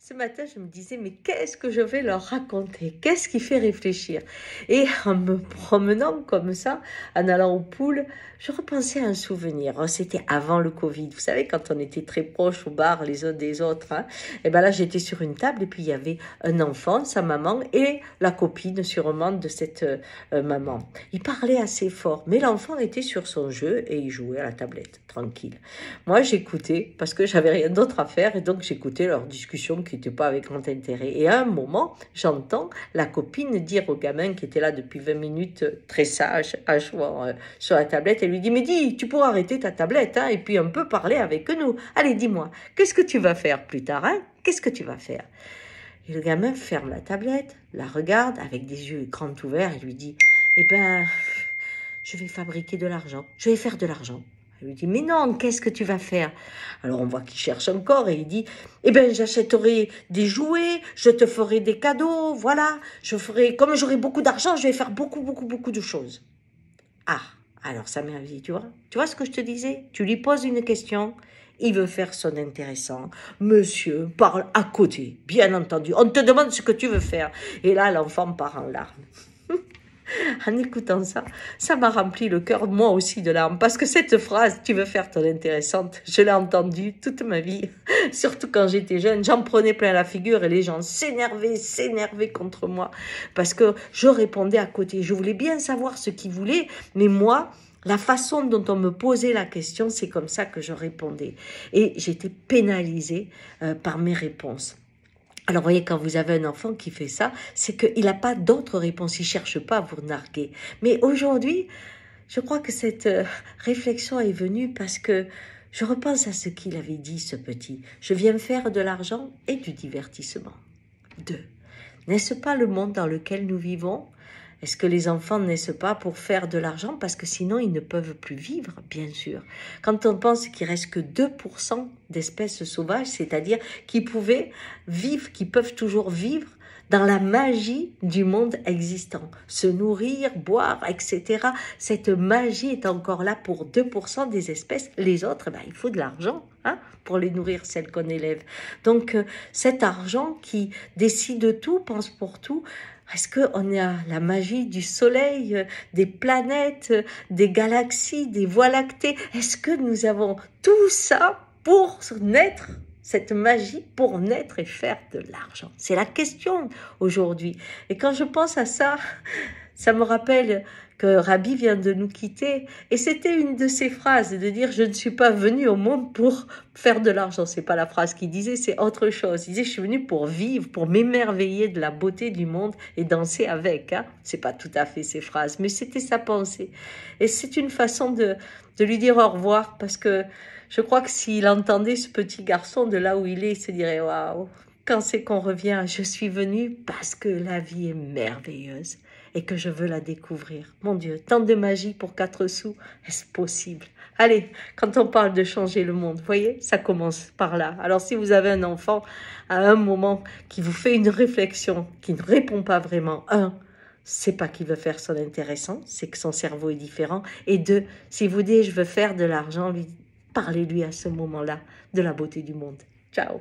Ce matin, je me disais, mais qu'est-ce que je vais leur raconter Qu'est-ce qui fait réfléchir Et en me promenant comme ça, en allant aux poules, je repensais à un souvenir. Oh, c'était avant le Covid. Vous savez, quand on était très proches au bar les uns des autres, et hein. eh ben là, j'étais sur une table et puis il y avait un enfant, sa maman et la copine sûrement de cette euh, maman. Il parlait assez fort, mais l'enfant était sur son jeu et il jouait à la tablette, tranquille. Moi, j'écoutais parce que j'avais rien d'autre à faire et donc j'écoutais leur discussion n'était pas avec grand intérêt. Et à un moment, j'entends la copine dire au gamin qui était là depuis 20 minutes, très sage, à jouer euh, sur la tablette, elle lui dit, mais dis, tu pourras arrêter ta tablette, hein, et puis un peu parler avec nous. Allez, dis-moi, qu'est-ce que tu vas faire plus tard, hein Qu'est-ce que tu vas faire Et le gamin ferme la tablette, la regarde avec des yeux grands ouverts et lui dit, eh ben, je vais fabriquer de l'argent, je vais faire de l'argent. Elle lui dit « mais non, qu'est-ce que tu vas faire Alors on voit qu'il cherche encore et il dit, eh bien, j'achèterai des jouets, je te ferai des cadeaux, voilà, je ferai, comme j'aurai beaucoup d'argent, je vais faire beaucoup, beaucoup, beaucoup de choses. Ah, alors ça mère dit, tu vois, tu vois ce que je te disais Tu lui poses une question, il veut faire son intéressant. Monsieur parle à côté, bien entendu. On te demande ce que tu veux faire. Et là, l'enfant part en larmes. en écoutant ça, ça m'a rempli le cœur, moi aussi, de larmes. Parce que cette phrase, tu veux faire ton intéressante, je l'ai entendue toute ma vie. Surtout quand j'étais jeune, j'en prenais plein la figure et les gens s'énervaient, s'énervaient contre moi. Parce que je répondais à côté. Je voulais bien savoir ce qu'ils voulaient, mais moi, la façon dont on me posait la question, c'est comme ça que je répondais. Et j'étais pénalisée euh, par mes réponses. Alors, voyez, quand vous avez un enfant qui fait ça, c'est qu'il n'a pas d'autre réponse. Il ne cherche pas à vous narguer. Mais aujourd'hui, je crois que cette euh, réflexion est venue parce que je repense à ce qu'il avait dit, ce petit. Je viens faire de l'argent et du divertissement. Deux, N'est-ce pas le monde dans lequel nous vivons est-ce que les enfants naissent pas pour faire de l'argent parce que sinon ils ne peuvent plus vivre, bien sûr. Quand on pense qu'il reste que 2% d'espèces sauvages, c'est-à-dire qui pouvaient vivre, qui peuvent toujours vivre dans la magie du monde existant. Se nourrir, boire, etc. Cette magie est encore là pour 2% des espèces. Les autres, bah, il faut de l'argent hein, pour les nourrir, celles qu'on élève. Donc euh, cet argent qui décide de tout, pense pour tout, est-ce qu'on a la magie du soleil, euh, des planètes, euh, des galaxies, des voies lactées Est-ce que nous avons tout ça pour naître cette magie pour naître et faire de l'argent C'est la question aujourd'hui. Et quand je pense à ça, ça me rappelle que Rabbi vient de nous quitter et c'était une de ses phrases de dire je ne suis pas venu au monde pour faire de l'argent. C'est pas la phrase qu'il disait, c'est autre chose. Il disait je suis venu pour vivre, pour m'émerveiller de la beauté du monde et danser avec. Hein. C'est pas tout à fait ses phrases, mais c'était sa pensée. Et c'est une façon de, de lui dire au revoir parce que je crois que s'il entendait ce petit garçon de là où il est, il se dirait waouh. Quand c'est qu'on revient, je suis venu parce que la vie est merveilleuse et que je veux la découvrir. Mon Dieu, tant de magie pour 4 sous, est-ce possible Allez, quand on parle de changer le monde, voyez, ça commence par là. Alors si vous avez un enfant à un moment qui vous fait une réflexion, qui ne répond pas vraiment, un, c'est pas qu'il veut faire son intéressant, c'est que son cerveau est différent. Et deux, si vous dites je veux faire de l'argent, lui parlez-lui à ce moment-là de la beauté du monde. Ciao